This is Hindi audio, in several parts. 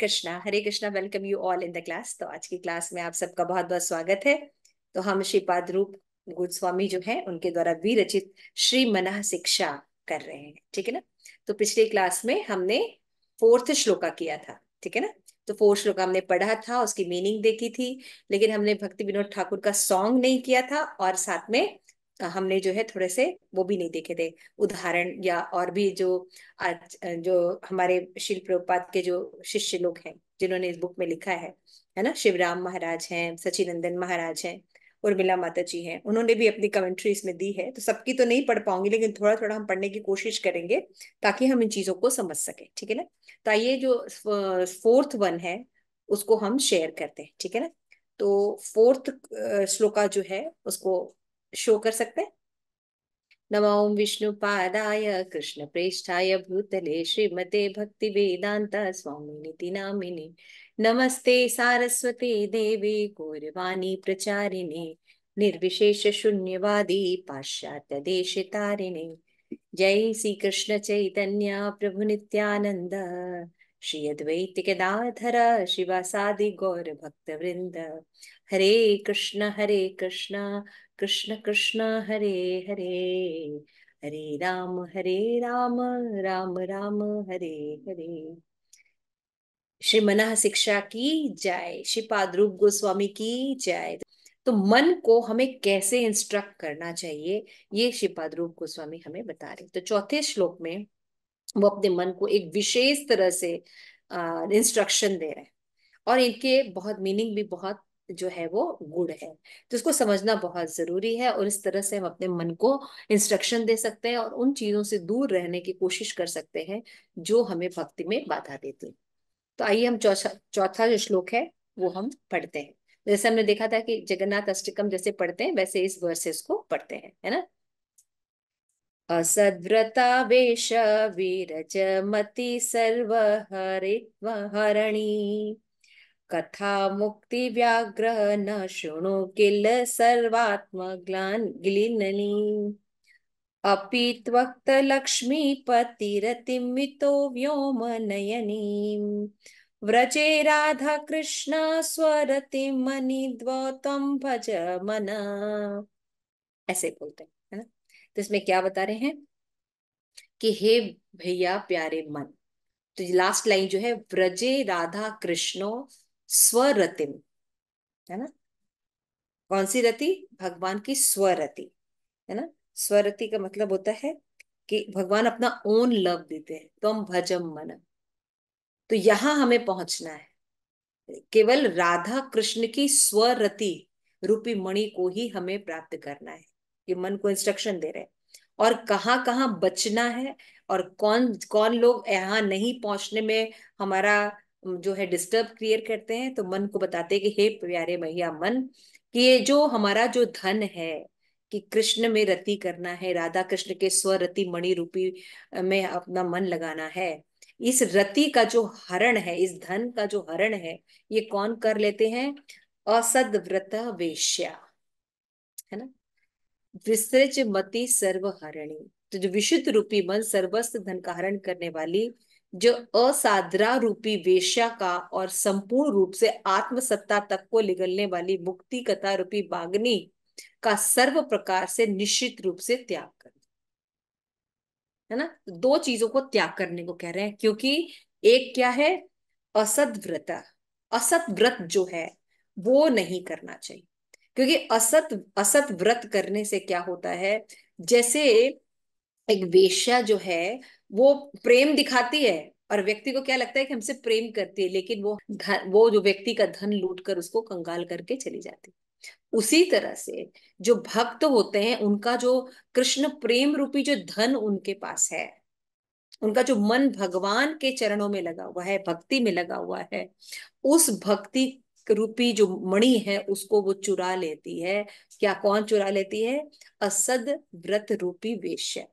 Krishna Hare Krishna welcome you all in the class तो आज की क्लास में आप सबका बहुत बहुत स्वागत है तो हम श्रीपाद रूप गोस्वामी जो है उनके द्वारा विरचित श्री मना शिक्षा कर रहे हैं ठीक है ना तो पिछली क्लास में हमने फोर्थ श्लोका किया था ठीक है ना तो फोर्थ श्लोका हमने पढ़ा था उसकी मीनिंग देखी थी लेकिन हमने भक्ति विनोद ठाकुर का सॉन्ग नहीं किया था और साथ में हमने जो है थोड़े से वो भी नहीं देखे थे उदाहरण या और भी जो आज जो हमारे शिल प्रपात के जो शिष्य लोग हैं जिन्होंने इस बुक में लिखा है है ना शिवराम महाराज हैं सचिनंदन महाराज हैं उर्मिला माता जी हैं उन्होंने भी अपनी कमेंट्री इसमें दी है तो सबकी तो नहीं पढ़ पाऊंगी लेकिन थोड़ा थोड़ा हम पढ़ने की कोशिश करेंगे ताकि हम इन चीजों को समझ सके ठीक है ना तो ये जो फोर्थ वन है उसको हम शेयर करते हैं ठीक है ना तो फोर्थ श्लोका जो है उसको शो कर सकते हैं नम पादाय कृष्ण प्रेष्ठाय भूतले श्रीमते भक्ति वेदांत स्वामी नामिनि नमस्ते सारस्वती देवी गौरवाणी प्रचारिणे निर्विशेष शून्यवादी पाश्चात्य देश तारिणी जय श्री कृष्ण चैतन्य प्रभु नित्यानंद श्री अद्वैत केदाधर शिवासादि गौर भक्त वृंद हरे कृष्ण हरे कृष्ण कृष्ण कृष्ण हरे हरे हरे राम हरे राम राम राम हरे हरे श्री मना शिक्षा की जय श्री पादरूप गोस्वामी की जय तो मन को हमें कैसे इंस्ट्रक्ट करना चाहिए ये श्रीपाद रूप गोस्वामी हमें बता रहे तो चौथे श्लोक में वो अपने मन को एक विशेष तरह से इंस्ट्रक्शन दे रहे हैं और इनके बहुत मीनिंग भी बहुत जो है वो गुड़ है तो इसको समझना बहुत जरूरी है और इस तरह से हम अपने मन को इंस्ट्रक्शन दे सकते हैं और उन चीजों से दूर रहने की कोशिश कर सकते हैं जो हमें भक्ति में बाधा देती तो आइए हम चौथा चौथा जो श्लोक है वो हम पढ़ते हैं तो जैसे हमने देखा था कि जगन्नाथ अष्टकम जैसे पढ़ते हैं वैसे इस वर्सेस को पढ़ते हैं है ना वेश वीरज मती सर्व हरणी कथा मुक्ति कथामुक्तिव्याग्रह न शुणु किल सर्वात्म त्वक्त लक्ष्मी त्वक्तलक्ष्मीपतिरतिं मितो नयनी व्रजे राधा कृष्ण स्वरतिं मनिद्वौतं भज मना ऐसे बोलते हैं है ना तो इसमें क्या बता रहे हैं कि हे भैया प्यारे मन तो लास्ट लाइन जो है व्रजे राधा कृष्णो स्वरतिम है ना कौन सी रति भगवान की स्वरति है ना स्वरति का मतलब होता है कि भगवान अपना ओन लव देते हैं तुम भजम मन तो यहां हमें पहुंचना है केवल राधा कृष्ण की स्वरति रूपी मणि को ही हमें प्राप्त करना है ये मन को इंस्ट्रक्शन दे रहे हैं और कहाँ कहाँ बचना है और कौन कौन लोग यहाँ नहीं पहुंचने में हमारा जो है डिस्टर्ब क्रिएट करते हैं तो मन को बताते हैं कि हे प्यारे भैया मन कि ये जो हमारा जो धन है कि कृष्ण में रति करना है राधा कृष्ण के स्वरति मणि रूपी में अपना मन लगाना है इस रति का जो हरण है इस धन का जो हरण है ये कौन कर लेते हैं असद व्रत वेश्या है ना विसृज मति सर्वहरणी तो जो विशुद्ध रूपी मन सर्वस्व धन का हरण करने वाली जो असाधरा रूपी वेश्या का और संपूर्ण रूप से आत्मसत्ता तक को निगलने वाली मुक्ति कथा रूपी बागनी का सर्व प्रकार से निश्चित रूप से त्याग कर है ना दो चीजों को त्याग करने को कह रहे हैं क्योंकि एक क्या है असत व्रत असत व्रत जो है वो नहीं करना चाहिए क्योंकि असत असत व्रत करने से क्या होता है जैसे एक वेश्या जो है वो प्रेम दिखाती है और व्यक्ति को क्या लगता है कि हमसे प्रेम करती है लेकिन वो वो जो व्यक्ति का धन लूट कर उसको कंगाल करके चली जाती है उसी तरह से जो भक्त होते हैं उनका जो कृष्ण प्रेम रूपी जो धन उनके पास है उनका जो मन भगवान के चरणों में लगा हुआ है भक्ति में लगा हुआ है उस भक्ति रूपी जो मणि है उसको वो चुरा लेती है क्या कौन चुरा लेती है असद व्रत रूपी वेश्या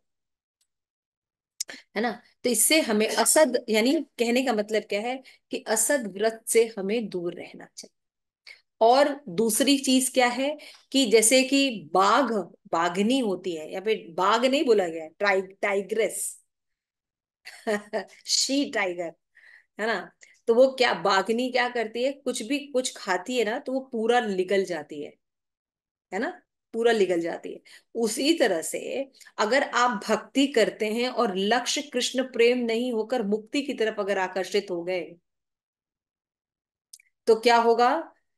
है ना तो इससे हमें असद यानी कहने का मतलब क्या है कि असद व्रत से हमें दूर रहना चाहिए और दूसरी चीज क्या है कि जैसे कि बाघ बाघनी होती है या फिर बाघ नहीं बोला गया टाइ, टाइग्रेस शी टाइगर है ना तो वो क्या बाघनी क्या करती है कुछ भी कुछ खाती है ना तो वो पूरा निकल जाती है है ना पूरा निगल जाती है उसी तरह से अगर आप भक्ति करते हैं और लक्ष्य कृष्ण प्रेम नहीं होकर मुक्ति की तरफ अगर आकर्षित हो गए तो क्या होगा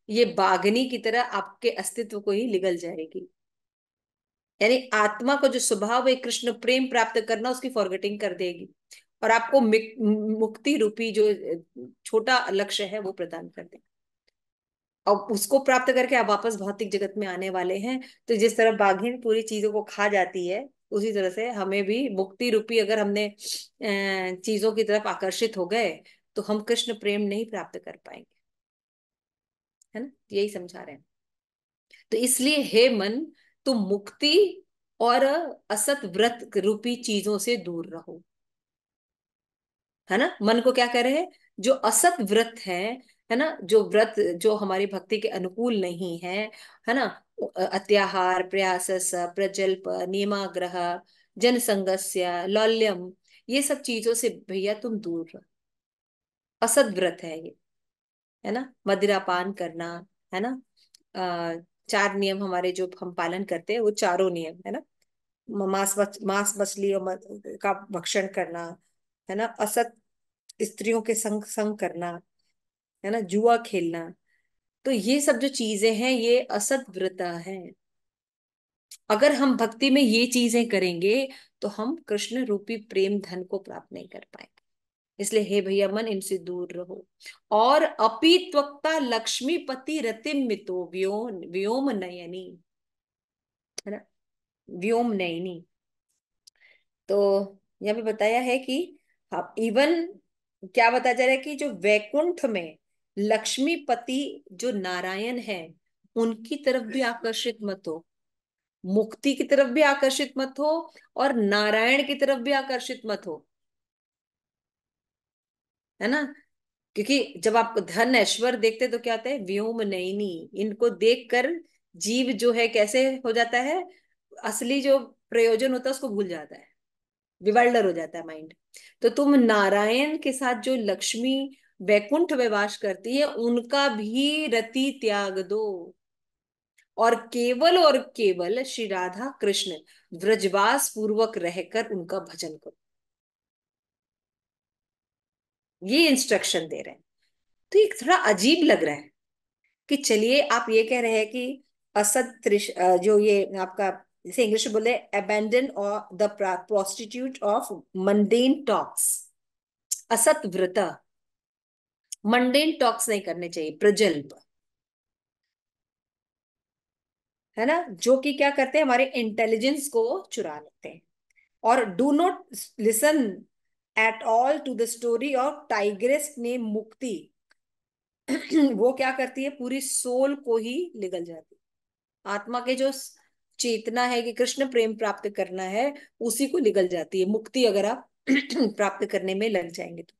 ये बागनी की तरह आपके अस्तित्व को ही निगल जाएगी यानी आत्मा का जो स्वभाव है कृष्ण प्रेम प्राप्त करना उसकी फॉरगेटिंग कर देगी और आपको मुक्ति रूपी जो छोटा लक्ष्य है वो प्रदान कर देगा अब उसको प्राप्त करके आप वापस भौतिक जगत में आने वाले हैं तो जिस तरह बाघिन पूरी चीजों को खा जाती है उसी तरह से हमें भी मुक्ति रूपी अगर हमने चीजों की तरफ आकर्षित हो गए तो हम कृष्ण प्रेम नहीं प्राप्त कर पाएंगे है ना यही समझा रहे हैं तो इसलिए हे मन तुम मुक्ति और असत व्रत रूपी चीजों से दूर रहो है ना मन को क्या कह रहे हैं जो असत व्रत है है ना जो व्रत जो हमारी भक्ति के अनुकूल नहीं है है ना अत्याहार प्रयास प्रजल्प नियमाग्रह जनसंगस्य लौल्यम ये सब चीजों से भैया तुम दूर रहो असद व्रत है ये है ना मदिरा पान करना है ना चार नियम हमारे जो हम पालन करते हैं वो चारों नियम है ना मांस मांस मछली का भक्षण करना है ना असत स्त्रियों के संग संग करना है ना जुआ खेलना तो ये सब जो चीजें हैं ये असत व्रता है अगर हम भक्ति में ये चीजें करेंगे तो हम कृष्ण रूपी प्रेम धन को प्राप्त नहीं कर पाएंगे इसलिए हे भैया मन इनसे दूर रहो और अपीत्वक्ता लक्ष्मीपति रतिम मितो व्योम व्योम नयनी है ना व्योम नयनी तो यहाँ पे बताया है कि इवन हाँ, क्या बताया जा रहा है कि जो वैकुंठ में लक्ष्मीपति जो नारायण है उनकी तरफ भी आकर्षित मत हो मुक्ति की तरफ भी आकर्षित मत हो और नारायण की तरफ भी आकर्षित मत हो है ना क्योंकि जब आप धन ऐश्वर्य देखते तो क्या आता है व्योम नयनी इनको देखकर जीव जो है कैसे हो जाता है असली जो प्रयोजन होता है उसको भूल जाता है विवर्डर हो जाता है माइंड तो तुम नारायण के साथ जो लक्ष्मी वैकुंठ वैवास वास करती है उनका भी रति त्याग दो और केवल और केवल श्री राधा कृष्ण व्रजवास पूर्वक रहकर उनका भजन करो ये इंस्ट्रक्शन दे रहे हैं तो एक थोड़ा अजीब लग रहा है कि चलिए आप ये कह रहे हैं कि असत जो ये आपका जैसे इंग्लिश में बोले अबेंडन और the prostitute of mundane talks असत व्रता मंडेन टॉक्स नहीं करने चाहिए प्रजल्प है ना जो कि क्या करते हैं हमारे इंटेलिजेंस को चुरा लेते हैं और do not listen at all to the story of tigress ने मुक्ति वो क्या करती है पूरी सोल को ही निगल जाती आत्मा के जो चेतना है कि कृष्ण प्रेम प्राप्त करना है उसी को निगल जाती है मुक्ति अगर आप प्राप्त करने में लग जाएंगे तो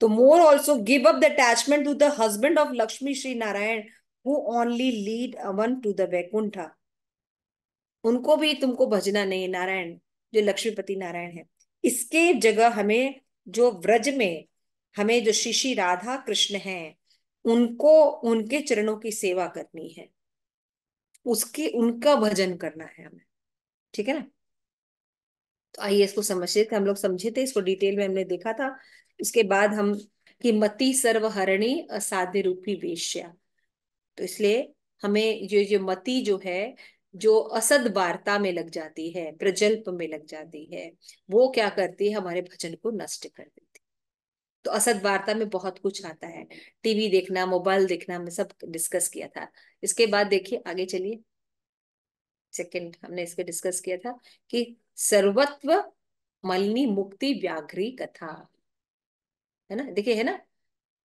तो more also give up the attachment to the husband of Lakshmi Shri Narayan who only lead one to the Vaikuntha. उनको भी तुमको भजना नहीं नारायण जो लक्ष्मीपति नारायण है इसके जगह हमें जो व्रज में हमें जो शिशि राधा कृष्ण हैं उनको उनके चरणों की सेवा करनी है उसके उनका भजन करना है हमें ठीक है ना तो आइए इसको समझते थे हम लोग समझे थे इसको डिटेल में हमने देखा था इसके बाद हम कि मति सर्वहरणी असाध्य रूपी वेश्या तो इसलिए हमें ये जो मति जो है जो असद वार्ता में लग जाती है प्रजल्प में लग जाती है वो क्या करती है हमारे भजन को नष्ट कर देती तो असद वार्ता में बहुत कुछ आता है टीवी देखना मोबाइल देखना हमने सब डिस्कस किया था इसके बाद देखिए आगे चलिए सेकंड हमने इसके डिस्कस किया था कि सर्वत्व मलनी मुक्ति व्याघ्री कथा है ना देखिए है ना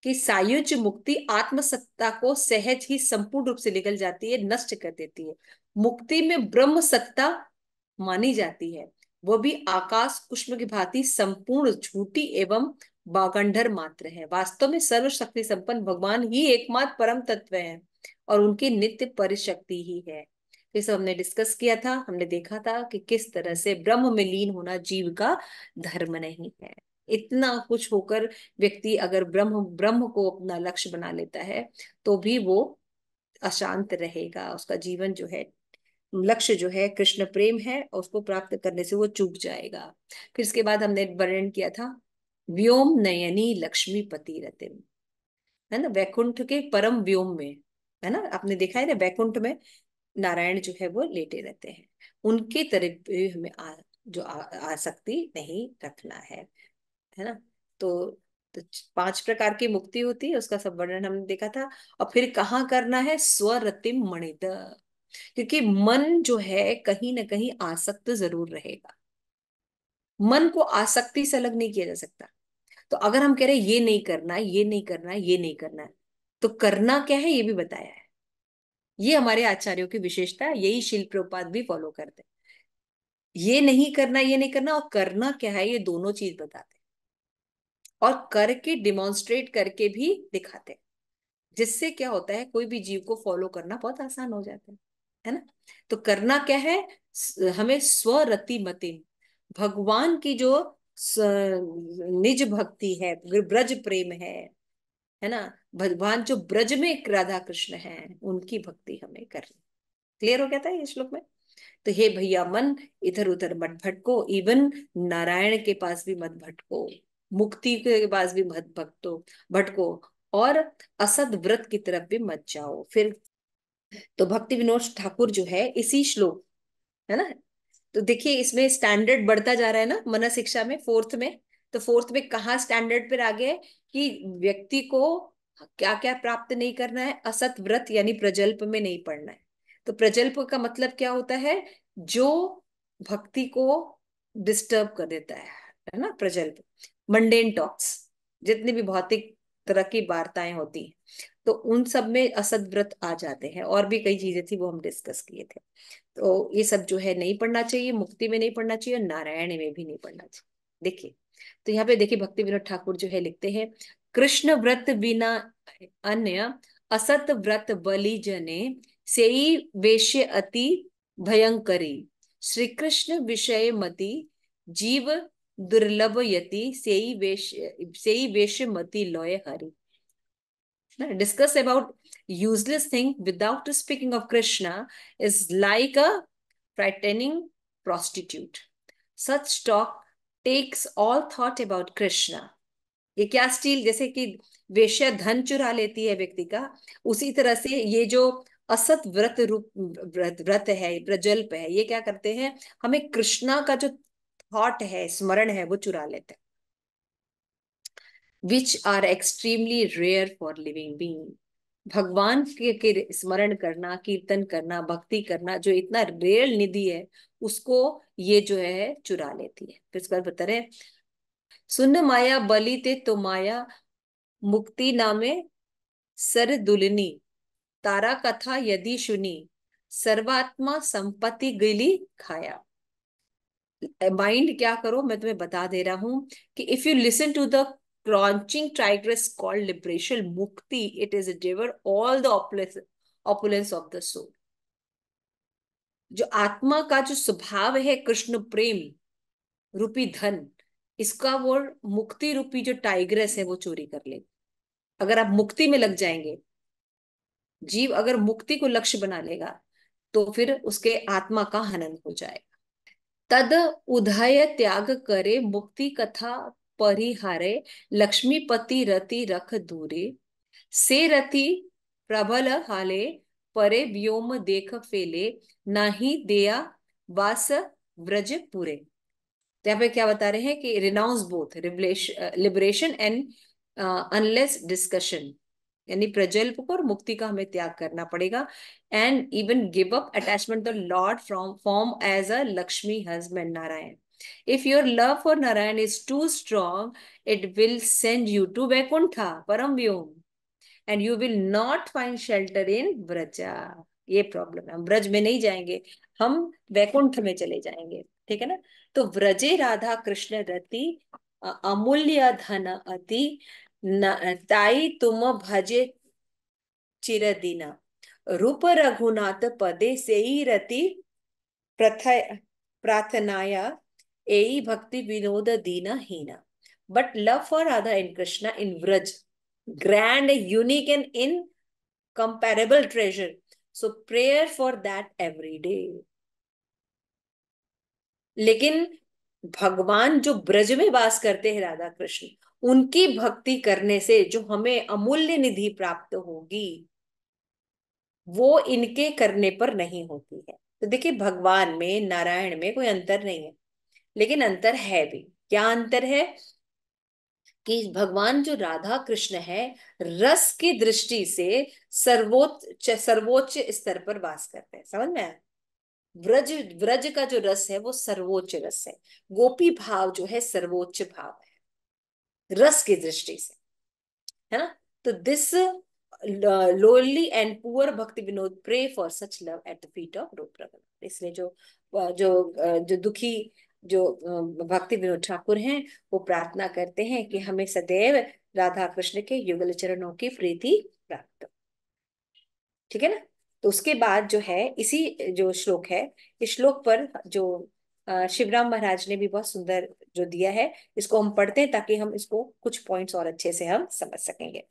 कि सायुज मुक्ति आत्मसत्ता को सहज ही संपूर्ण रूप से निकल जाती है नष्ट कर देती है मुक्ति में ब्रह्म सत्ता मानी जाती है वह भी आकाश कुष्म की भांति संपूर्ण झूठी एवं बागंधर मात्र है वास्तव में सर्वशक्ति संपन्न भगवान ही एकमात्र परम तत्व है और उनकी नित्य परिशक्ति ही है ये सब हमने डिस्कस किया था हमने देखा था कि किस तरह से ब्रह्म में लीन होना जीव का धर्म नहीं है इतना कुछ होकर व्यक्ति अगर ब्रह्म ब्रह्म को अपना लक्ष्य बना लेता है तो भी वो अशांत रहेगा उसका जीवन जो है लक्ष्य जो है कृष्ण प्रेम है और उसको प्राप्त करने से वो चूक जाएगा फिर इसके बाद हमने वर्णन किया था व्योम नयनी लक्ष्मी पति रतिम है ना वैकुंठ के परम व्योम में है ना आपने देखा है ना वैकुंठ में नारायण जो है वो लेटे रहते हैं उनके तरफ हमें आ, जो आसक्ति नहीं रखना है है ना तो, तो पांच प्रकार की मुक्ति होती है उसका सब वर्णन हमने देखा था और फिर कहाँ करना है स्वरतिम मणित क्योंकि मन जो है कहीं ना कहीं आसक्त जरूर रहेगा मन को आसक्ति से अलग नहीं किया जा सकता तो अगर हम कह रहे ये नहीं करना ये नहीं करना ये नहीं करना तो करना क्या है ये भी बताया है ये हमारे आचार्यों की विशेषता है यही शिल्प प्रोपात भी फॉलो करते हैं ये नहीं करना ये नहीं करना और करना क्या है ये दोनों चीज बताते और करके डिमोन्स्ट्रेट करके भी दिखाते हैं जिससे क्या होता है कोई भी जीव को फॉलो करना बहुत आसान हो जाता है है ना तो करना क्या है हमें स्वरति मति भगवान की जो निज भक्ति है ब्रज प्रेम है है ना भगवान जो ब्रज में राधा कृष्ण है उनकी भक्ति हमें करनी क्लियर हो गया था ये श्लोक में तो हे भैया मन इधर उधर मत भटको इवन नारायण के पास भी मत भटको मुक्ति के पास भी मत भक्तो भटको और असद व्रत की तरफ भी मत जाओ फिर तो भक्ति विनोद ठाकुर जो है इसी श्लोक है ना तो देखिए इसमें स्टैंडर्ड बढ़ता जा रहा है ना मन शिक्षा में फोर्थ में तो फोर्थ में कहा स्टैंडर्ड पर आ गए कि व्यक्ति को क्या क्या प्राप्त नहीं करना है असत व्रत यानी प्रजल्प में नहीं पड़ना है तो प्रजल्प का मतलब क्या होता है जो भक्ति को डिस्टर्ब कर देता है है ना प्रजल्प मंडेन टॉक्स जितनी भी भौतिक तरह की वार्ताएं होती हैं तो उन सब में असद व्रत आ जाते हैं और भी कई चीजें थी वो हम डिस्कस किए थे तो ये सब जो है नहीं पढ़ना चाहिए मुक्ति में नहीं पढ़ना चाहिए नारायण में भी नहीं पढ़ना चाहिए देखिए तो यहाँ पे देखिए भक्ति विनोद ठाकुर जो है लिखते हैं कृष्ण व्रत बिना अन्य असत व्रत बलि जने से वेश्य अति भयंकरी श्री कृष्ण विषय मति जीव दुर्लभ यति से वेश मति लोय हरि discuss about useless thing without speaking of Krishna is like a frightening prostitute such talk takes all thought about Krishna ये क्या स्टील जैसे कि वेश्या धन चुरा लेती है व्यक्ति का उसी तरह से ये जो असत व्रत रूप व्रत व्रत है प्रजल्प है ये क्या करते हैं हमें कृष्णा का जो थॉट है स्मरण है वो चुरा लेते हैं which are extremely rare for living being भगवान के, के स्मरण करना कीर्तन करना भक्ति करना जो इतना रेयर निधि है उसको ये जो है चुरा लेती है फिर उसका बता रहे सुन माया बलि ते तो माया मुक्ति नामे सर दुलनी तारा कथा यदि सुनी सर्वात्मा संपत्ति गिली खाया माइंड क्या करो मैं तुम्हें बता दे रहा हूं कि if you listen to the crunching tigress called liberation मुक्ति it is devour all the opulence of the soul जो आत्मा का जो स्वभाव है कृष्ण प्रेम रूपी धन इसका वो मुक्ति रूपी जो टाइग्रेस है वो चोरी कर ले अगर आप मुक्ति में लग जाएंगे जीव अगर मुक्ति को लक्ष्य बना लेगा तो फिर उसके आत्मा का हनन हो जाएगा तद उदय त्याग करे मुक्ति कथा परिहारे लक्ष्मीपति रति रख दूरे से रति प्रबल हाले परे व्योम देख फेले नाही देया वास व्रज पूरे यहाँ पे क्या बता रहे हैं कि renounce both liberation and useless discussion यानी प्रजल्प को और मुक्ति का हमें त्याग करना पड़ेगा and even give up attachment the lord from form as a Lakshmi husband Narayan if your love for narayan is too strong it will send you to vaikuntha param vyom and you will not find shelter in vraja ये प्रॉब्लम है हम ब्रज में नहीं जाएंगे हम वैकुंठ में चले जाएंगे ठीक है ना तो व्रजे राधा कृष्ण रति अमूल्य धन अति ताई तुम भजे चिरदीना रूप रघुनाथ पदे से रति प्रार्थनाया एई भक्ति विनोद दीना हीना but love for Radha and Krishna in Vraj grand unique and in comparable treasure so prayer for that every day लेकिन भगवान जो ब्रज में वास करते हैं राधा कृष्ण उनकी भक्ति करने से जो हमें अमूल्य निधि प्राप्त होगी वो इनके करने पर नहीं होती है तो देखिए भगवान में नारायण में कोई अंतर नहीं है लेकिन अंतर है भी क्या अंतर है कि भगवान जो राधा कृष्ण है रस की दृष्टि से सर्वोच्च सर्वोच्च स्तर पर वास करते हैं समझ में आया व्रज व्रज का जो रस है वो सर्वोच्च रस है गोपी भाव जो है सर्वोच्च भाव है रस की दृष्टि से है ना तो this lonely and poor Bhakti Vinod pray for such love at the feet of Rupa Raghunath इसलिए जो uh, जो uh, जो दुखी जो भक्ति um, विनोद ठाकुर हैं वो प्रार्थना करते हैं कि हमें सदैव राधा कृष्ण के युगल चरणों की प्रीति प्राप्त ठीक है ना तो उसके बाद जो है इसी जो श्लोक है इस श्लोक पर जो शिवराम महाराज ने भी बहुत सुंदर जो दिया है इसको हम पढ़ते हैं ताकि हम इसको कुछ पॉइंट्स और अच्छे से हम समझ सकेंगे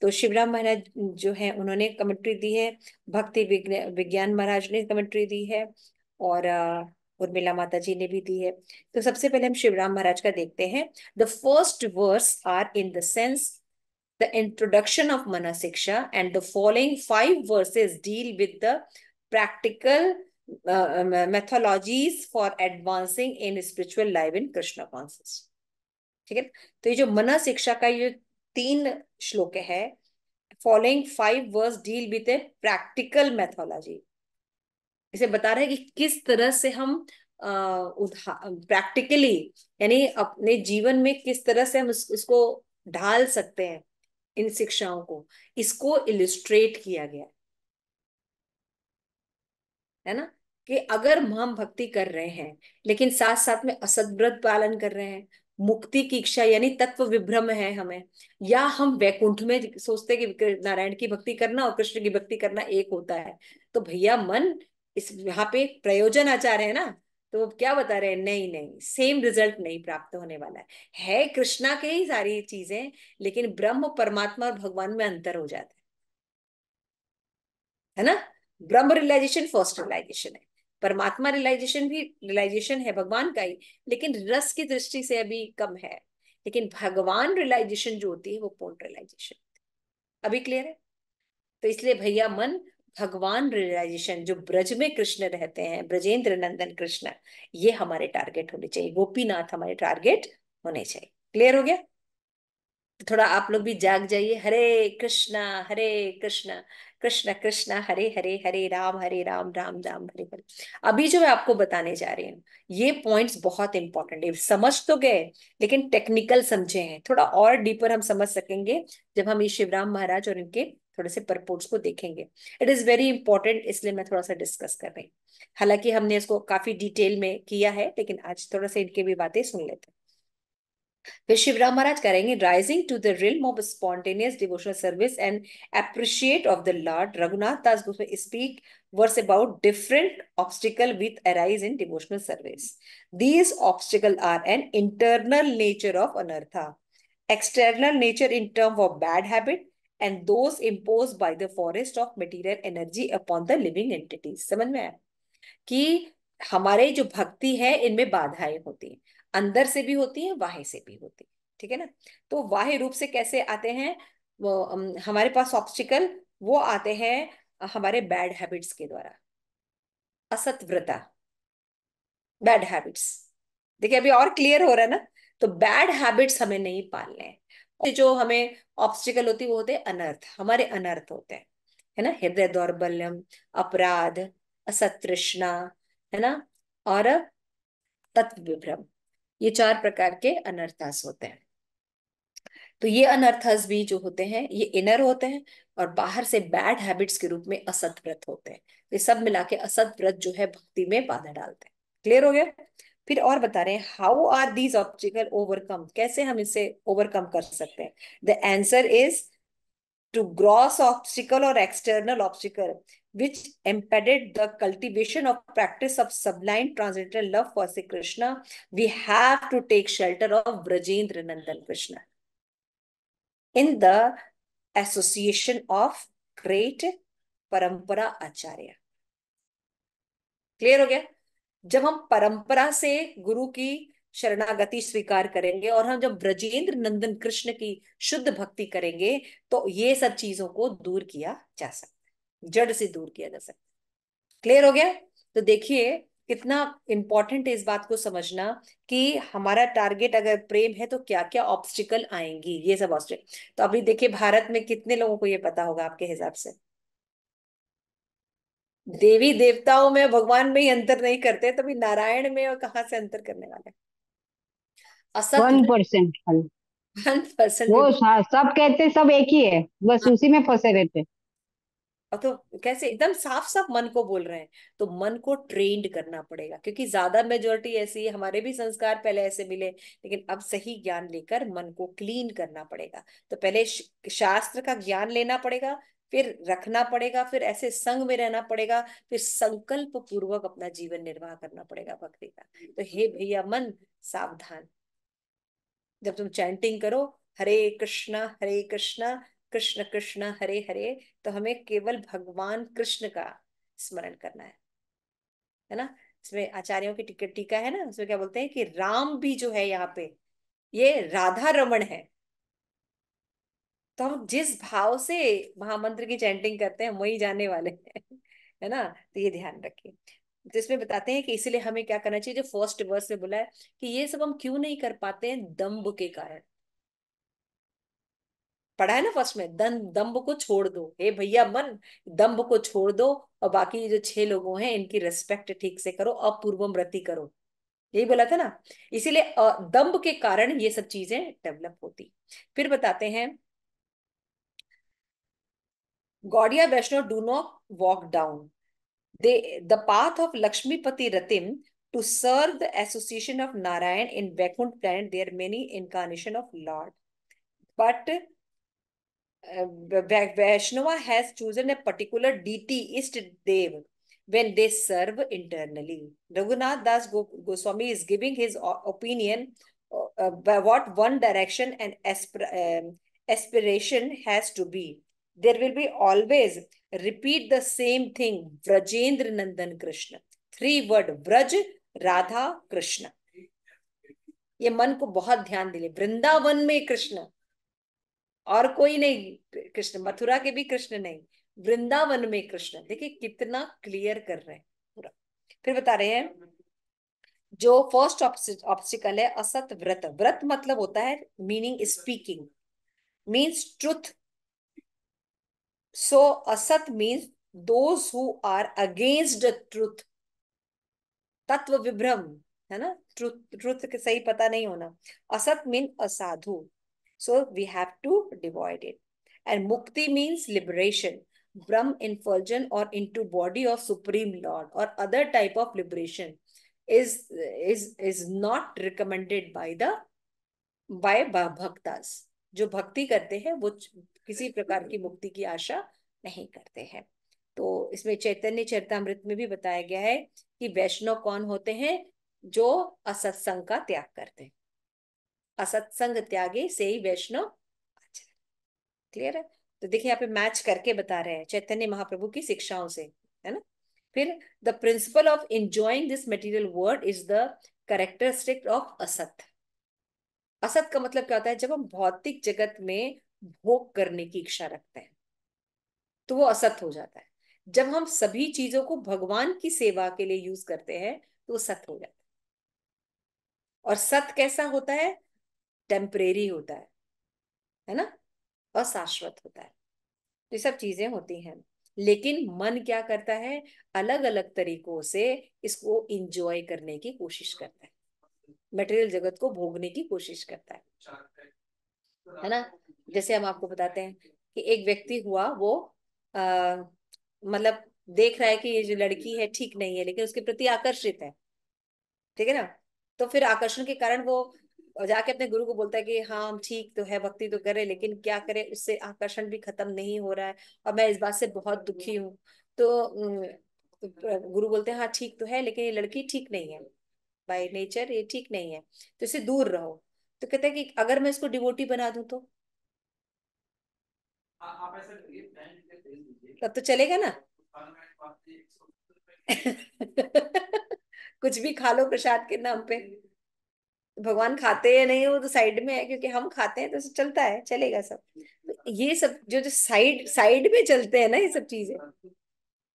तो शिवराम महाराज जो है उन्होंने कमेंट्री दी है भक्ति विज्ञान महाराज ने कमेंट्री दी है और उर्मिला माता जी ने भी दी है तो सबसे पहले हम शिवराम महाराज का देखते हैं the first verse are in the sense introduction of Mana Shiksha and the following five verses deal with the practical methodologies for advancing in spiritual life in Krishna conscious ठीक है तो ये जो मना शिक्षा का ये तीन श्लोक है following five verse deal with a practical methodology इसे बता रहे हैं कि किस तरह से हम प्रैक्टिकली uh, यानी अपने जीवन में किस तरह से हम इस, इसको ढाल सकते हैं इन शिक्षाओं को इसको इलिस्ट्रेट किया गया है ना कि अगर हम भक्ति कर रहे हैं लेकिन साथ साथ में व्रत पालन कर रहे हैं मुक्ति की इच्छा यानी तत्व विभ्रम है हमें या हम वैकुंठ में सोचते कि नारायण की भक्ति करना और कृष्ण की भक्ति करना एक होता है तो भैया मन इस यहाँ पे प्रयोजन आचार है ना तो क्या बता रहे हैं नहीं नहीं सेम रिजल्ट नहीं प्राप्त होने वाला है है कृष्णा के ही सारी चीजें लेकिन ब्रह्म परमात्मा और भगवान में अंतर हो जाता है है ना ब्रह्म रियलाइजेशन फर्स्ट रियलाइजेशन है परमात्मा रियलाइजेशन भी रियलाइजेशन है भगवान का ही लेकिन रस की दृष्टि से अभी कम है लेकिन भगवान रियलाइजेशन जो होती है वो पूर्ण रियलाइजेशन अभी क्लियर है तो इसलिए भैया मन भगवान रियलाइजेशन जो ब्रज में कृष्ण रहते हैं ब्रजेंद्र नंदन कृष्ण ये हमारे टारगेट होने चाहिए गोपीनाथ हमारे टारगेट होने चाहिए क्लियर हो गया थोड़ा आप लोग भी जाग जाइए हरे कृष्णा हरे कृष्णा कृष्ण कृष्ण हरे हरे हरे राम हरे राम राम राम हरे हरे अभी जो मैं आपको बताने जा रही हूँ ये पॉइंट्स बहुत इंपॉर्टेंट है समझ तो गए लेकिन टेक्निकल समझे हैं थोड़ा और डीपर हम समझ सकेंगे जब हम ये शिवराम महाराज और इनके थोड़े से परपोर्ट्स को देखेंगे इट इज वेरी इंपॉर्टेंट इसलिए मैं थोड़ा सा डिस्कस कर रही हूँ हालांकि हमने इसको काफी डिटेल में किया है लेकिन आज थोड़ा सा इनके भी बातें सुन लेते हैं फिर शिवराम महाराज करेंगे rising to the realm of spontaneous devotional service and appreciate of the lord Raghunath Das Goswami speak verse about different obstacle with arise in devotional service these obstacle are an internal nature of anartha external nature in term of bad habit and those imposed by the forest of material energy upon the living entities समझ में आया कि हमारे जो भक्ति है इनमें बाधाएं होती हैं अंदर से भी होती है वाहे से भी होती है ठीक है ना तो वाहे रूप से कैसे आते हैं वो हमारे पास ऑप्शिकल वो आते हैं हमारे बैड हैबिट्स के द्वारा असतव्रता बैड हैबिट्स देखिए अभी और क्लियर हो रहा है ना तो बैड हैबिट्स हमें नहीं पालने तो जो हमें ऑप्शिकल होती है वो होते हैं अनर्थ हमारे अनर्थ होते हैं है ना हृदय दौर्बल्यम अपराध असतृष्णा है ना और तत्व विभ्रम ये चार प्रकार के अनर्थस होते हैं तो ये अनर्थस भी जो होते हैं ये इनर होते हैं और बाहर से बैड हैबिट्स के रूप में असत व्रत होते हैं ये सब मिला के असत व्रत जो है भक्ति में बाधा डालते हैं क्लियर हो गया फिर और बता रहे हैं how are these obstacle overcome कैसे हम इसे ओवरकम कर सकते हैं the answer is to gross obstacle और external obstacle which embedded the cultivation of practice of sublime transcendental love for Sri Krishna, we have to take shelter of Brajendra Nandan Krishna in the association of great Parampara Acharya. Clear ho gaya? जब हम परंपरा से गुरु की शरणागति स्वीकार करेंगे और हम जब ब्रजेंद्र नंदन कृष्ण की शुद्ध भक्ति करेंगे तो ये सब चीजों को दूर किया जा सकता जड़ से दूर किया जा सकता क्लियर हो गया तो देखिए कितना इंपॉर्टेंट है इस बात को समझना कि हमारा टारगेट अगर प्रेम है तो क्या क्या ऑब्स्टिकल आएंगी ये सब ऑब्स्टिकल तो अभी देखिए भारत में कितने लोगों को ये पता होगा आपके हिसाब से देवी देवताओं में भगवान में ही अंतर नहीं करते भी नारायण में और कहा से अंतर करने वाले सब कहते सब एक ही है बस हाँ। उसी में फंसे रहते तो कैसे एकदम साफ साफ मन को बोल रहे हैं तो मन को ट्रेंड करना पड़ेगा क्योंकि ज्यादा मेजोरिटी ऐसी है हमारे भी संस्कार पहले ऐसे मिले लेकिन अब सही ज्ञान लेकर मन को क्लीन करना पड़ेगा तो पहले शास्त्र का ज्ञान लेना पड़ेगा फिर रखना पड़ेगा फिर ऐसे संग में रहना पड़ेगा फिर संकल्प पूर्वक अपना जीवन निर्वाह करना पड़ेगा भक्ति का तो हे भैया मन सावधान जब तुम चैंटिंग करो हरे कृष्णा हरे कृष्णा कृष्ण कृष्ण हरे हरे तो हमें केवल भगवान कृष्ण का स्मरण करना है है ना इसमें आचार्यों की टिकट टीका है ना उसमें क्या बोलते हैं कि राम भी जो है यहाँ पे ये राधा रमण है तो हम जिस भाव से महामंत्र की चैंटिंग करते हैं वही जाने वाले हैं है ना तो ये ध्यान रखिए तो इसमें बताते हैं कि इसलिए हमें क्या करना चाहिए जो फर्स्ट वर्स में बोला है कि ये सब हम क्यों नहीं कर पाते हैं दम्ब के कारण पढ़ा है ना फर्स्ट में दन दम्भ को छोड़ दो हे भैया मन दम्भ को छोड़ दो और बाकी जो छह लोगों हैं इनकी रेस्पेक्ट ठीक से करो अपूर्व मृति करो यही बोला था ना इसीलिए दम्भ के कारण ये सब चीजें डेवलप होती फिर बताते हैं Gaudiya Vaishnava do not walk down they the path of Lakshmipati रतिम to serve the association of Narayan in Vaikuntha planet there many incarnation of lord but Vaishnava has chosen a particular deity, Ist Dev, when they serve internally. Raghunath Das Goswami is giving his opinion uh, by what one direction and aspir um, aspiration has to be. There will be always, repeat the same thing, Vrajendra Nandan Krishna. Three word, Vraj, Radha, Krishna. ये मन को बहुत ध्यान दिले वृंदावन में कृष्ण और कोई नहीं कृष्ण मथुरा के भी कृष्ण नहीं वृंदावन में कृष्ण देखिए कितना क्लियर कर रहे हैं पूरा फिर बता रहे हैं जो फर्स्ट ऑप्शिकल है असत व्रत व्रत मतलब होता है meaning speaking means truth so asat means those who are against truth तत्व विभ्रम है ना ट्रुथ ट्रुथ के सही पता नहीं होना असत मीन असाधु So we have to divide it. And mukti means liberation. Brahm infulsion or into body of Supreme Lord or other type of liberation is, is, is not recommended by the by bhaktas जो भक्ति करते हैं वो किसी प्रकार की मुक्ति की आशा नहीं करते हैं तो इसमें चैतन्य चरितमृत में भी बताया गया है कि वैष्णव कौन होते हैं जो असत्संग का त्याग करते हैं असत्संग त्यागे से ही वैष्णव क्लियर अच्छा, है तो देखिए यहाँ पे मैच करके बता रहे हैं चैतन्य महाप्रभु की शिक्षाओं से है ना फिर the principle of enjoying this material world is the characteristic of asat asat का मतलब क्या होता है जब हम भौतिक जगत में भोग करने की इच्छा रखते हैं तो वो असत हो जाता है जब हम सभी चीजों को भगवान की सेवा के लिए यूज करते हैं तो सत हो जाता है और सत कैसा होता है टेम्परेरी होता है है ना अशाश्वत होता है तो ये सब चीजें होती हैं लेकिन मन क्या करता है अलग अलग तरीकों से इसको इंजॉय करने की कोशिश करता है मटेरियल जगत को भोगने की कोशिश करता है है ना जैसे हम आपको बताते हैं कि एक व्यक्ति हुआ वो अः मतलब देख रहा है कि ये जो लड़की है ठीक नहीं है लेकिन उसके प्रति आकर्षित है ठीक है ना तो फिर आकर्षण के कारण वो और जाके अपने गुरु को बोलता है कि हाँ हम ठीक तो है भक्ति तो करे लेकिन क्या करे उससे आकर्षण भी खत्म नहीं हो रहा है और मैं इस बात से बहुत हाँ दुखी हूँ तो गुरु बोलते हैं हाँ ठीक तो है लेकिन ये लड़की ठीक नहीं है बाय नेचर ये ठीक नहीं है तो इसे दूर रहो तो कहते हैं कि अगर मैं इसको डिवोटी बना दूं तो आप ऐसा तब तो चलेगा ना कुछ भी खा लो प्रसाद के नाम पे भगवान खाते हैं नहीं वो तो साइड में है क्योंकि हम खाते हैं तो चलता है चलेगा सब तो ये सब जो जो साइड साइड में चलते हैं ना ये सब चीजें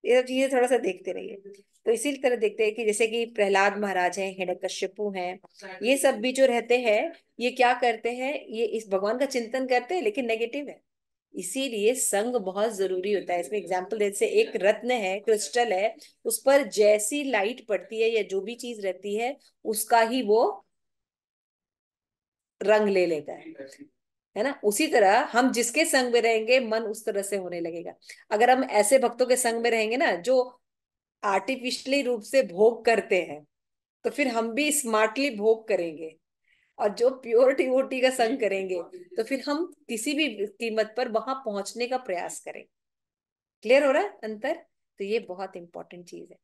ये सब चीजें थोड़ा सा देखते रहिए तो इसी तरह देखते हैं कि जैसे कि प्रहलाद महाराज हैं हिडकश्यपु हैं ये सब भी जो रहते हैं ये क्या करते हैं ये इस भगवान का चिंतन करते हैं लेकिन नेगेटिव है इसीलिए संग बहुत जरूरी होता है इसमें एग्जाम्पल जैसे एक रत्न है क्रिस्टल है उस पर जैसी लाइट पड़ती है या जो भी चीज रहती है उसका ही वो रंग ले लेता है है ना उसी तरह हम जिसके संग में रहेंगे मन उस तरह से होने लगेगा अगर हम ऐसे भक्तों के संग में रहेंगे ना जो आर्टिफिशियली रूप से भोग करते हैं तो फिर हम भी स्मार्टली भोग करेंगे और जो प्योर वोटी का संग करेंगे तो फिर हम किसी भी कीमत पर वहां पहुंचने का प्रयास करें क्लियर हो रहा है अंतर तो ये बहुत इंपॉर्टेंट चीज है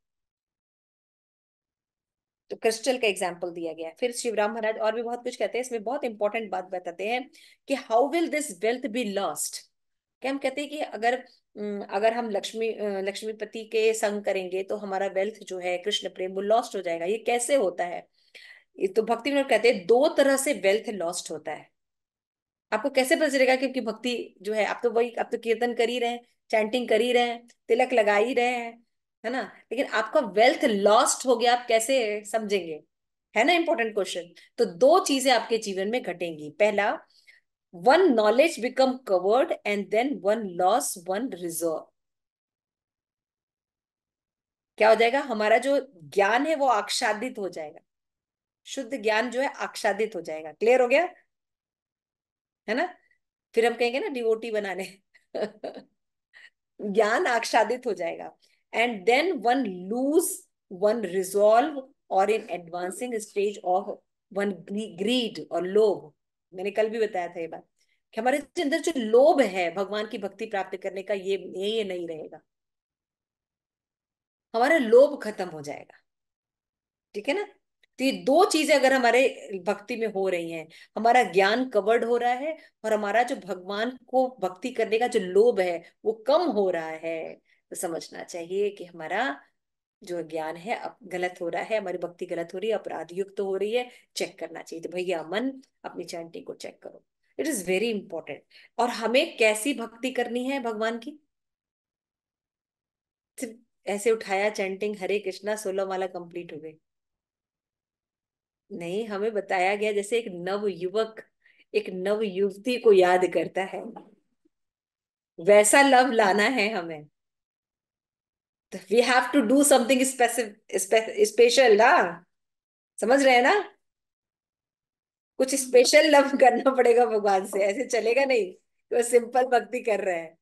तो क्रिस्टल का एग्जाम्पल दिया गया फिर शिवराम महाराज और भी बहुत कुछ कहते हैं इसमें बहुत इंपॉर्टेंट बात बताते हैं कि how will this wealth be lost क्या हम कहते हैं कि अगर अगर हम लक्ष्मी लक्ष्मीपति के संग करेंगे तो हमारा वेल्थ जो है कृष्ण प्रेम वो लॉस्ट हो जाएगा ये कैसे होता है तो भक्ति विनोद कहते हैं दो तरह से वेल्थ लॉस्ट होता है आपको कैसे पता चलेगा क्योंकि भक्ति जो है आप तो वही आप तो कीर्तन कर ही रहे हैं चैंटिंग कर ही रहे हैं तिलक लगा ही रहे हैं है ना लेकिन आपका वेल्थ लॉस्ट हो गया आप कैसे समझेंगे है ना इंपॉर्टेंट क्वेश्चन तो दो चीजें आपके जीवन में घटेंगी पहला one knowledge become covered and then one loss one reserve क्या हो जाएगा हमारा जो ज्ञान है वो आक्षादित हो जाएगा शुद्ध ज्ञान जो है आक्षादित हो जाएगा क्लियर हो गया है ना फिर हम कहेंगे ना डिवोटी बनाने ज्ञान आक्षादित हो जाएगा and then one lose one resolve or in advancing stage of one greed or लोभ मैंने कल भी बताया था ये बात कि हमारे अंदर जो लोभ है भगवान की भक्ति प्राप्त करने का ये ये नहीं रहेगा हमारा लोभ खत्म हो जाएगा ठीक है ना तो ये दो चीजें अगर हमारे भक्ति में हो रही हैं हमारा ज्ञान कवर्ड हो रहा है और हमारा जो भगवान को भक्ति करने का जो लोभ है वो कम हो रहा है तो समझना चाहिए कि हमारा जो ज्ञान है अब गलत हो रहा है हमारी भक्ति गलत हो रही है अपराध युक्त तो हो रही है चेक करना चाहिए तो भैया मन अपनी चैंटिंग को चेक करो इट इज वेरी इंपॉर्टेंट और हमें कैसी भक्ति करनी है भगवान की ऐसे उठाया चैंटिंग हरे कृष्णा सोलह माला कंप्लीट हो गई नहीं हमें बताया गया जैसे एक नव युवक एक नव युवती को याद करता है वैसा लव लाना है हमें we have to do something special ना समझ रहे हैं ना कुछ स्पेशल लव करना पड़ेगा भगवान से ऐसे चलेगा नहीं तो सिंपल भक्ति कर रहे हैं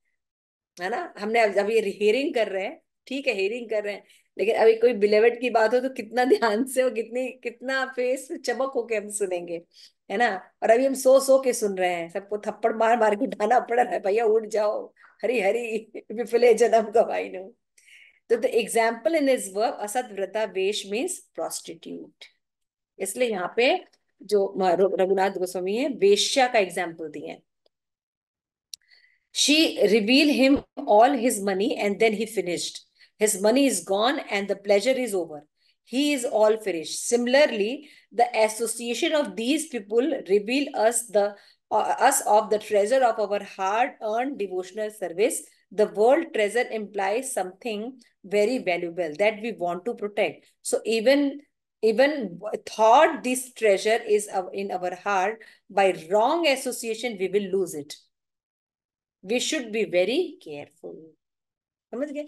है ना हमने अभी हेरिंग हेयरिंग कर रहे हैं ठीक है हेयरिंग कर रहे हैं लेकिन अभी कोई बिलेवट की बात हो तो कितना ध्यान से और कितनी कितना फेस चमक होके हम सुनेंगे है ना और अभी हम सो सो के सुन रहे हैं सबको थप्पड़ मार मार के उठाना पड़ रहा है भैया उठ जाओ हरी हरी विफले जन्म गवाई नू तो the example in is work asat व्रता वेश मीन्स प्रोस्टिट्यूट इसलिए यहाँ पे जो रघुनाथ गोस्वामी है वेश्या का एग्जाम्पल दिए she reveal him all his money and then he finished his money is gone and the pleasure is over he is all finished similarly the association of these people reveal us the uh, us of the treasure of our hard earned devotional service the world treasure implies something very valuable that we want to protect. So even even thought this treasure is in our heart, by wrong association, we will lose it. We should be very careful. समझ गए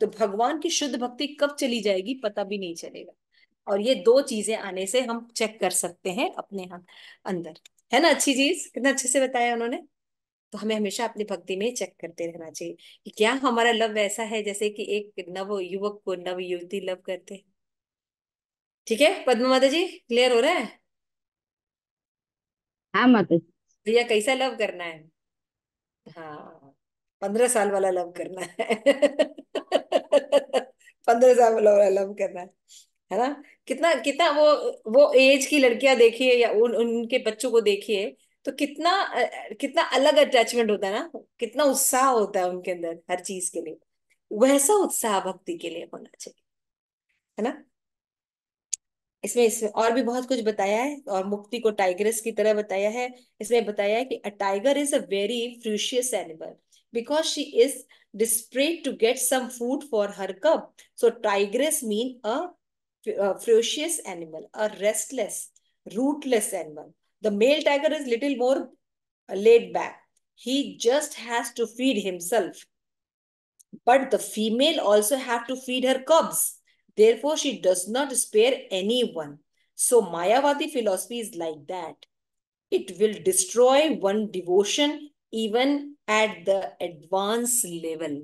तो भगवान की शुद्ध भक्ति कब चली जाएगी पता भी नहीं चलेगा और ये दो चीजें आने से हम चेक कर सकते हैं अपने हाथ अंदर है ना अच्छी चीज कितना अच्छे से बताया उन्होंने तो हमें हमेशा अपनी भक्ति में चेक करते रहना चाहिए कि क्या हमारा लव ऐसा है जैसे कि एक नव युवक को नव युवती लव करते ठीक है पद्म माता जी क्लियर हो रहा है हाँ माता जी भैया कैसा लव करना है हाँ पंद्रह साल वाला लव करना है पंद्रह साल वाला वाला लव करना है है ना कितना कितना वो वो एज की लड़कियां देखिए या उन उनके बच्चों को देखिए तो कितना कितना अलग अटैचमेंट होता है ना कितना उत्साह होता है उनके अंदर हर चीज के लिए वैसा उत्साह भक्ति के लिए होना चाहिए है ना इसमें इसमें और भी बहुत कुछ बताया है और मुक्ति को टाइगरस की तरह बताया है इसमें बताया है कि a tiger is a very ferocious animal because she is desperate to get some food for her cub so tigers mean a ferocious animal a restless ruthless animal The male tiger is little more laid back. He just has to feed himself. But the female also have to feed her cubs. Therefore, she does not spare anyone. So Mayavati philosophy is like that. It will destroy one devotion even at the advanced level.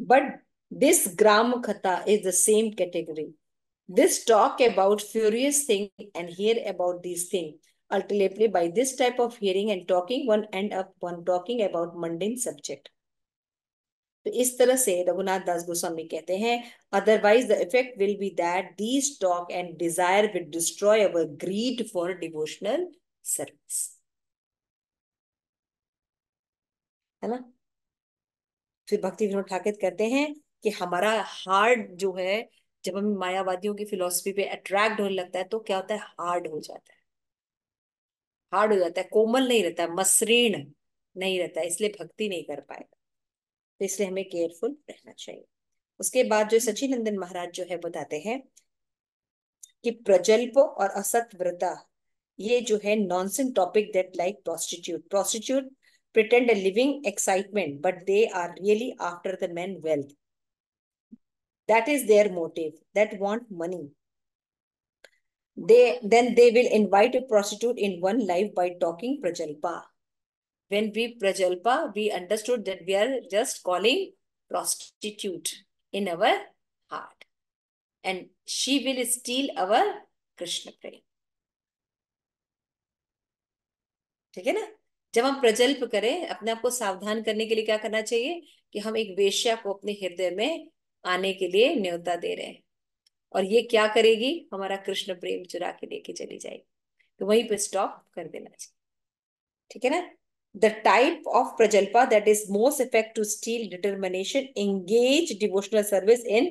But this Gramakatha is the same category. This talk about furious thing and hear about these thing Ultimately, by this type of hearing and talking, one end up one talking about mundane subject. तो इस तरह से रघुनाथ दास गोस्वामी कहते हैं otherwise the effect will be that these talk and desire will destroy our greed for devotional service है ना फिर भक्ति विनोद ठाकुर कहते हैं कि हमारा हार्ट जो है जब हम मायावादियों की फिलोसफी पे अट्रैक्ट होने लगता है तो क्या होता है हार्ड हो जाता है हार्ड हो जाता है कोमल नहीं रहता है मसरीण नहीं रहता है इसलिए भक्ति नहीं कर पाएगा तो इसलिए हमें केयरफुल रहना चाहिए उसके बाद जो सचिन नंदन महाराज जो है बताते हैं कि प्रजल्प और असत व्रता ये जो है nonsense topic that like prostitute prostitute pretend a living excitement but they are really after the man wealth That is their motive, that want money. They Then they will invite a prostitute in one life by talking Prajalpa. When we Prajalpa, we understood that we are just calling prostitute in our heart. And she will steal our krishna prem ठीक है ना जब हम प्रजल्प करें अपने आप को सावधान करने के लिए क्या करना चाहिए कि हम एक वेश्या को अपने हृदय में आने के लिए न्योता दे रहे हैं और ये क्या करेगी हमारा कृष्ण प्रेम चुरा के लेके चली जाएगी तो वहीं पे स्टॉप कर देना चाहिए ठीक है ना the type of prajalpa that is most effect to steal determination engage devotional service in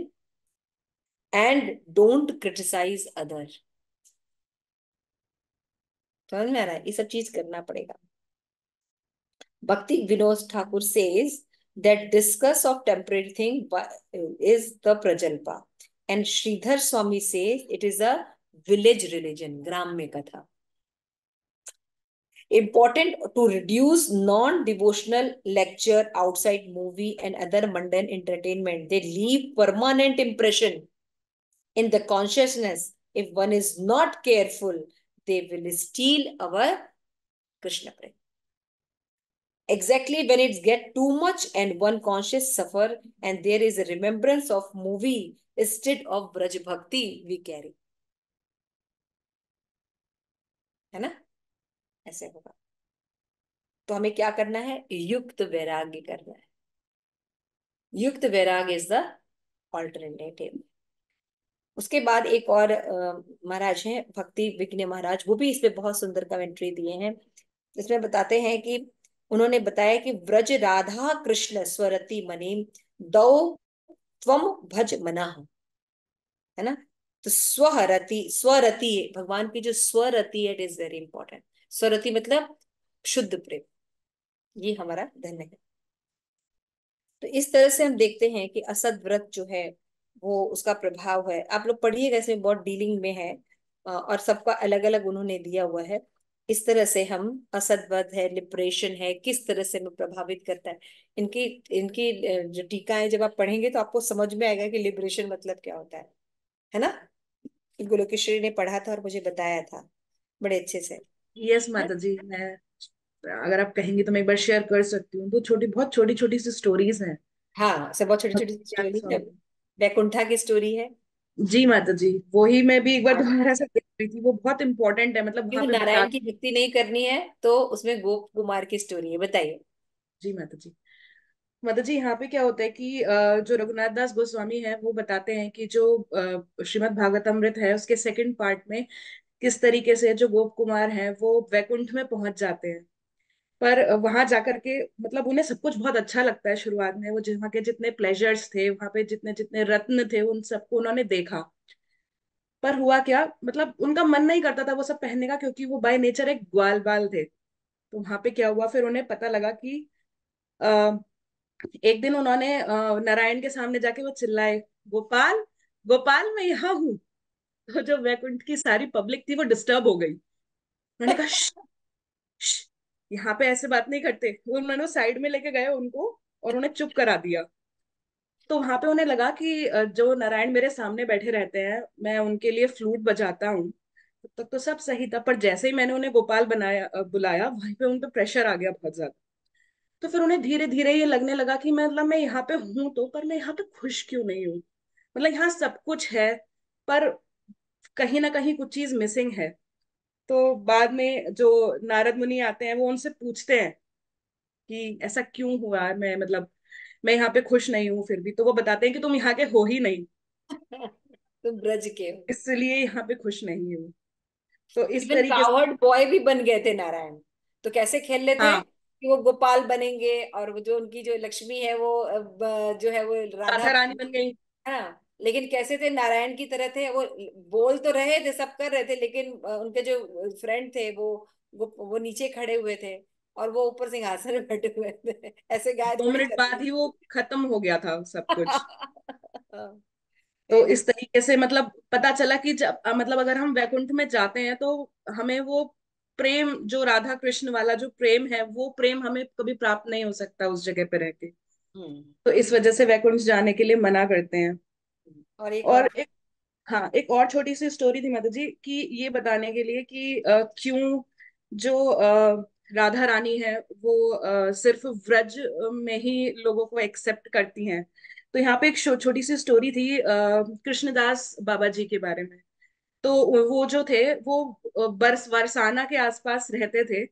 and don't criticize other समझ में आ रहा है ये सब चीज करना पड़ेगा Bhakti Vinod Thakur says that discuss of temporary thing is the Prajalpa. And Sridhar Swami says it is a village religion, Gram mein katha. Important to reduce non-devotional lecture outside movie and other mundane entertainment. They leave permanent impression in the consciousness. If one is not careful, they will steal our Krishna prema. exactly when it's get too much and one conscious suffer and there is a remembrance of movie instead of braj bhakti we carry है ना ऐसे होगा तो हमें क्या करना है युक्त वैराग्य करना है युक्त वैराग्य इज द ऑल्टरनेटिव उसके बाद एक और महाराज हैं भक्ति विघ्न महाराज वो भी इसमें बहुत सुंदर कमेंट्री दिए हैं इसमें बताते हैं कि उन्होंने बताया कि व्रज राधा कृष्ण स्वरति मनी दौ त्वम भज मना है ना तो स्वरति स्वरति भगवान की जो स्वरति है इट इज वेरी इंपॉर्टेंट स्वरति मतलब शुद्ध प्रेम ये हमारा धन है तो इस तरह से हम देखते हैं कि असद व्रत जो है वो उसका प्रभाव है आप लोग पढ़िएगा इसमें बहुत डीलिंग में है और सबका अलग अलग उन्होंने दिया हुआ है इस तरह से हम असदवध है लिबरेशन है किस तरह से हमें प्रभावित करता है इनकी इनकी जो टीका है जब आप पढ़ेंगे तो आपको समझ में आएगा कि लिबरेशन मतलब क्या होता है है ना गोलोकेश्वरी ने पढ़ा था और मुझे बताया था बड़े अच्छे से यस हाँ। माता जी मैं अगर आप कहेंगे तो मैं एक बार शेयर कर सकती हूँ तो छोटी बहुत छोटी छोटी सी स्टोरीज हैं हाँ सब बहुत छोटी छोटी स्टोरी बैकुंठा की स्टोरी है जी माता जी वही मैं भी एक बार हाँ। दोबारा से रही थी वो बहुत इंपॉर्टेंट है मतलब क्यों नारायण की भक्ति नहीं करनी है तो उसमें गोप कुमार की स्टोरी है बताइए जी माता जी माता जी यहाँ पे क्या होता है कि जो रघुनाथ दास गोस्वामी है वो बताते हैं कि जो श्रीमद भागवत अमृत है उसके सेकंड पार्ट में किस तरीके से जो गोप कुमार है वो वैकुंठ में पहुंच जाते हैं पर वहां जाकर के मतलब उन्हें सब कुछ बहुत अच्छा लगता है शुरुआत में वो जहाँ के जितने प्लेजर्स थे वहां पे जितने जितने रत्न थे उन सबको उन्होंने देखा पर हुआ क्या मतलब उनका मन नहीं करता था वो सब पहनने का क्योंकि वो बाय नेचर एक ग्वाल बाल थे तो वहां पे क्या हुआ फिर उन्हें पता लगा कि एक दिन उन्होंने नारायण के सामने जाके वो चिल्लाए गोपाल गोपाल मैं यहाँ हूँ तो जो वैकुंठ की सारी पब्लिक थी वो डिस्टर्ब हो गई उन्होंने कहा यहाँ पे ऐसे बात नहीं करते तो उन्होंने साइड में लेके गए उनको और उन्हें चुप करा दिया तो वहां पे उन्हें लगा कि जो नारायण मेरे सामने बैठे रहते हैं मैं उनके लिए फ्लूट बजाता हूँ तब तक तो सब सही था पर जैसे ही मैंने उन्हें गोपाल बनाया बुलाया वहीं पे उन पर प्रेशर आ गया बहुत ज्यादा तो फिर उन्हें धीरे धीरे ये लगने लगा कि मतलब मैं यहाँ पे हूं तो पर मैं यहाँ पे खुश क्यों नहीं हूँ मतलब यहाँ सब कुछ है पर कहीं ना कहीं कुछ चीज मिसिंग है तो बाद में जो नारद मुनि आते हैं वो उनसे पूछते हैं कि ऐसा क्यों हुआ मैं मतलब मैं यहाँ पे खुश नहीं हूँ फिर भी तो वो बताते हैं कि तुम यहाँ के हो ही नहीं तुम ब्रज के हो इसलिए यहाँ पे खुश नहीं हूँ तो इस तरीके बॉय भी बन गए थे नारायण तो कैसे खेल लेते हाँ. कि वो गोपाल बनेंगे और वो जो उनकी जो लक्ष्मी है वो जो है वो राधा रानी बन गई हाँ लेकिन कैसे थे नारायण की तरह थे वो बोल तो रहे थे सब कर रहे थे लेकिन उनके जो फ्रेंड थे वो, वो नीचे खड़े हुए थे और वो ऊपर सिंहासन बैठे हुए थे ऐसे गाय दो मिनट बाद ही वो खत्म हो गया था सब कुछ तो इस तरीके से मतलब पता चला कि जब मतलब अगर हम वैकुंठ में जाते हैं तो हमें वो प्रेम जो राधा कृष्ण वाला जो प्रेम है वो प्रेम हमें कभी प्राप्त नहीं हो सकता उस जगह पे रह के हम्म। तो इस वजह से वैकुंठ जाने के लिए मना करते हैं और एक और एक हाँ एक और छोटी सी स्टोरी थी माता जी की ये बताने के लिए कि क्यों जो आ, राधा रानी है वो सिर्फ व्रज में ही लोगों को एक्सेप्ट करती हैं तो यहाँ पे एक छोटी सी स्टोरी थी कृष्णदास बाबा जी के बारे में तो वो जो थे वो बरस वरसाना के आसपास रहते थे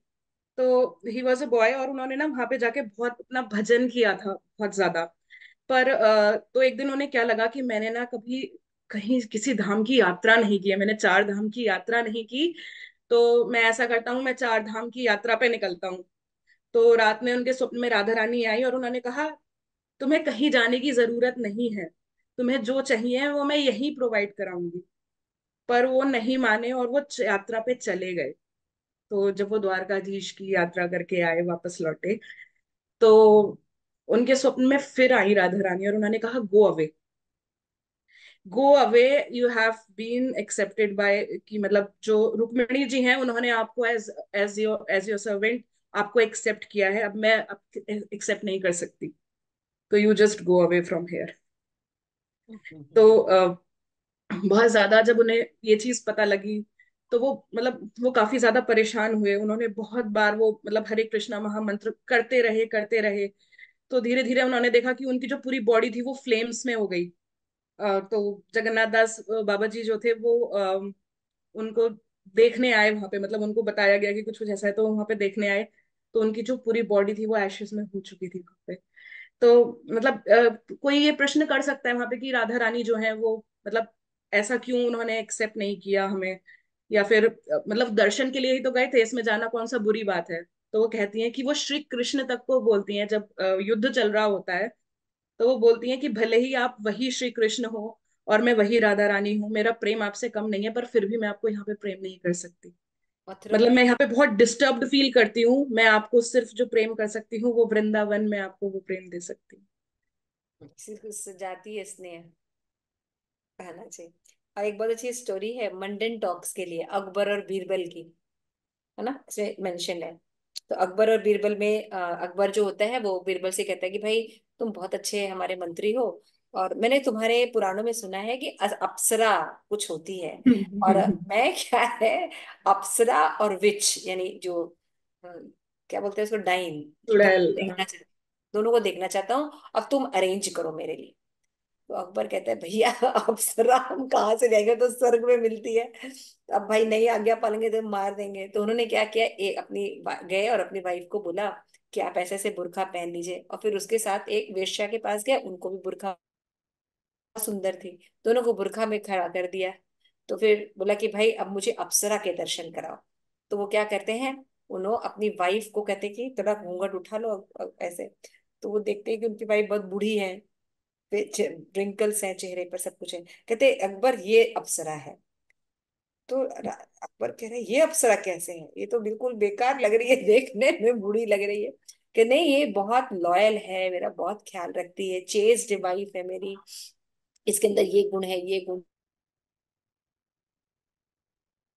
तो ही वॉज अ बॉय और उन्होंने ना वहाँ पे जाके बहुत अपना भजन किया था बहुत ज्यादा पर आ, तो एक दिन उन्हें क्या लगा कि मैंने ना कभी कहीं किसी धाम की यात्रा नहीं की है मैंने चार धाम की यात्रा नहीं की तो मैं ऐसा करता हूँ मैं चार धाम की यात्रा पे निकलता हूँ तो रात में उनके स्वप्न में राधा रानी आई और उन्होंने कहा तुम्हें कहीं जाने की जरूरत नहीं है तुम्हें जो चाहिए वो मैं यही प्रोवाइड कराऊंगी पर वो नहीं माने और वो यात्रा पे चले गए तो जब वो द्वारकाधीश की यात्रा करके आए वापस लौटे तो उनके स्वप्न में फिर आई राधा रानी और उन्होंने कहा go away go away you have been accepted by की मतलब जो रुक्मिणी जी हैं उन्होंने आपको as as your as your servant आपको एक्सेप्ट किया है अब मैं एक्सेप्ट नहीं कर सकती तो you just go away from here तो बहुत ज्यादा जब उन्हें ये चीज पता लगी तो वो मतलब वो काफी ज्यादा परेशान हुए उन्होंने बहुत बार वो मतलब हरे कृष्णा महामंत्र करते रहे करते रहे तो धीरे धीरे उन्होंने देखा कि उनकी जो पूरी बॉडी थी वो फ्लेम्स में हो गई तो जगन्नाथ दास बाबा जी जो थे वो उनको देखने आए वहां पे मतलब उनको बताया गया कि कुछ कुछ ऐसा है तो वहां पे देखने आए तो उनकी जो पूरी बॉडी थी वो एशेस में हो चुकी थी वहां पे तो मतलब कोई ये प्रश्न कर सकता है वहां पे कि राधा रानी जो है वो मतलब ऐसा क्यों उन्होंने एक्सेप्ट नहीं किया हमें या फिर मतलब दर्शन के लिए ही तो गए थे इसमें जाना कौन सा बुरी बात है तो वो कहती हैं कि वो श्री कृष्ण तक को बोलती हैं जब युद्ध चल रहा होता है तो वो बोलती हैं कि भले ही आप वही श्री कृष्ण हो और मैं वही राधा रानी हूँ मेरा प्रेम आपसे कम नहीं है पर फिर भी मैं आपको यहाँ पे प्रेम नहीं कर सकती मतलब मैं यहाँ पे बहुत डिस्टर्ब फील करती हूँ मैं आपको सिर्फ जो प्रेम कर सकती हूँ वो वृंदावन में आपको वो प्रेम दे सकती हूँ सजाती है स्नेह कहना चाहिए और एक बहुत अच्छी स्टोरी है मंडन टॉक्स के लिए अकबर और बीरबल की है ना इसमें मेंशन है तो अकबर और बीरबल में अकबर जो होता है वो बीरबल से कहता है कि भाई तुम बहुत अच्छे हमारे मंत्री हो और मैंने तुम्हारे पुराणों में सुना है कि अप्सरा कुछ होती है हम्म, हम्म, और हम्म, मैं क्या है अप्सरा और विच यानी जो क्या बोलते हैं उसको डाइन देखना चाहता दोनों को देखना चाहता हूँ अब तुम अरेंज करो मेरे लिए तो अकबर कहते हैं भैया अप्सरा हम कहाँ से जाएंगे तो स्वर्ग में मिलती है तो अब भाई नहीं आज्ञा पालेंगे तो मार देंगे तो उन्होंने क्या किया एक अपनी गए और अपनी वाइफ को बोला कि आप ऐसे ऐसे बुरखा पहन लीजिए और फिर उसके साथ एक वेश्या के पास गया उनको भी बुरखा सुंदर थी दोनों को बुरखा में खड़ा कर दिया तो फिर बोला कि भाई अब मुझे अप्सरा के दर्शन कराओ तो वो क्या करते हैं उन्होंने अपनी वाइफ को कहते कि थोड़ा घूंघट उठा लो ऐसे तो वो देखते हैं कि उनकी वाइफ बहुत बूढ़ी है रिंकल्स हैं चेहरे पर सब कुछ है कहते अकबर ये अप्सरा है तो अकबर कह रहे ये अप्सरा कैसे है ये तो बिल्कुल बेकार लग रही है देखने में बुरी लग रही है कि नहीं ये बहुत लॉयल है मेरा बहुत ख्याल रखती है चेज डिवाइफ है मेरी इसके अंदर ये गुण है ये गुण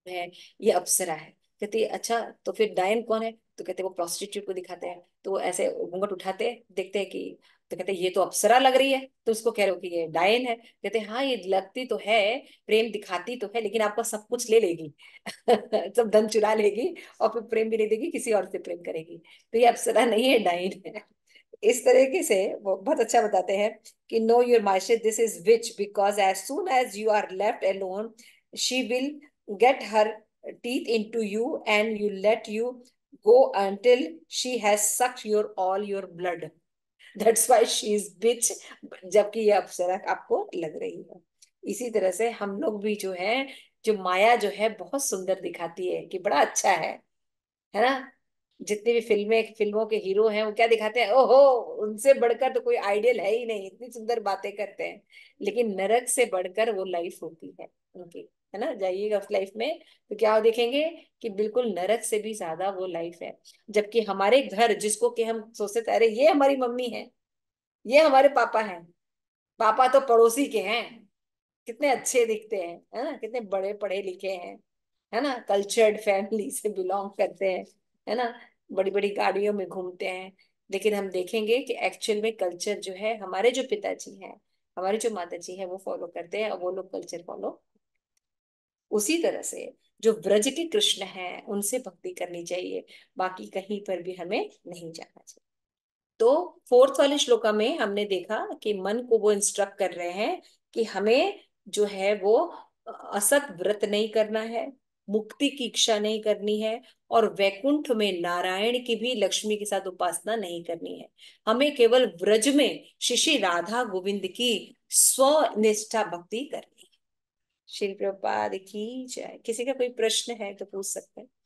है ये अप्सरा है कहती है अच्छा तो फिर डायन कौन है तो कहते हैं वो प्रोस्टिट्यूट को दिखाते हैं तो वो ऐसे घूंघट उठाते हैं देखते हैं कि तो कहते ये तो अप्सरा लग रही है तो उसको कह रहे हो कि ये डायन है कहते हाँ ये लगती तो है प्रेम दिखाती तो है लेकिन आपका सब कुछ ले लेगी सब धन चुरा लेगी और फिर प्रेम भी नहीं देगी किसी और से प्रेम करेगी तो ये अप्सरा नहीं है डायन है इस तरीके से वो बहुत अच्छा बताते हैं कि नो योर माइशे this is which because as soon as you are left alone she will get her in to you and you let you go until she has sucked your all your blood that's why she is bitch जबकि ये अप्सरा आपको लग रही है इसी तरह से हम लोग भी जो है जो माया जो है बहुत सुंदर दिखाती है कि बड़ा अच्छा है है ना जितनी भी फिल्में फिल्मों के हीरो हैं वो क्या दिखाते हैं ओहो उनसे बढ़कर तो कोई आइडियल है ही नहीं इतनी सुंदर बातें करते हैं लेकिन नरक से बढ़कर वो लाइफ होती है उनकी okay. है ना जाइएगा उस लाइफ में तो क्या देखेंगे कि बिल्कुल नरक से भी ज्यादा वो लाइफ है जबकि हमारे घर जिसको कि हम सोचते थे अरे ये हमारी मम्मी है ये हमारे पापा हैं पापा तो पड़ोसी के हैं कितने अच्छे दिखते हैं है ना कितने बड़े पढ़े लिखे हैं है ना कल्चर्ड फैमिली से बिलोंग करते हैं है ना बड़ी बड़ी गाड़ियों में घूमते हैं लेकिन हम देखेंगे कि एक्चुअल में कल्चर जो है हमारे जो पिताजी हैं हमारे जो माता जी है वो फॉलो करते हैं और वो लोग कल्चर फॉलो उसी तरह से जो ब्रज के कृष्ण हैं उनसे भक्ति करनी चाहिए बाकी कहीं पर भी हमें नहीं जाना चाहिए तो फोर्थ वाले श्लोका में हमने देखा कि मन को वो इंस्ट्रक्ट कर रहे हैं कि हमें जो है वो असत व्रत नहीं करना है मुक्ति की इच्छा नहीं करनी है और वैकुंठ में नारायण की भी लक्ष्मी के साथ उपासना नहीं करनी है हमें केवल व्रज में शिशि राधा गोविंद की स्वनिष्ठा भक्ति करनी श्री प्रपाद की जाए किसी का कोई प्रश्न है तो पूछ सकते हैं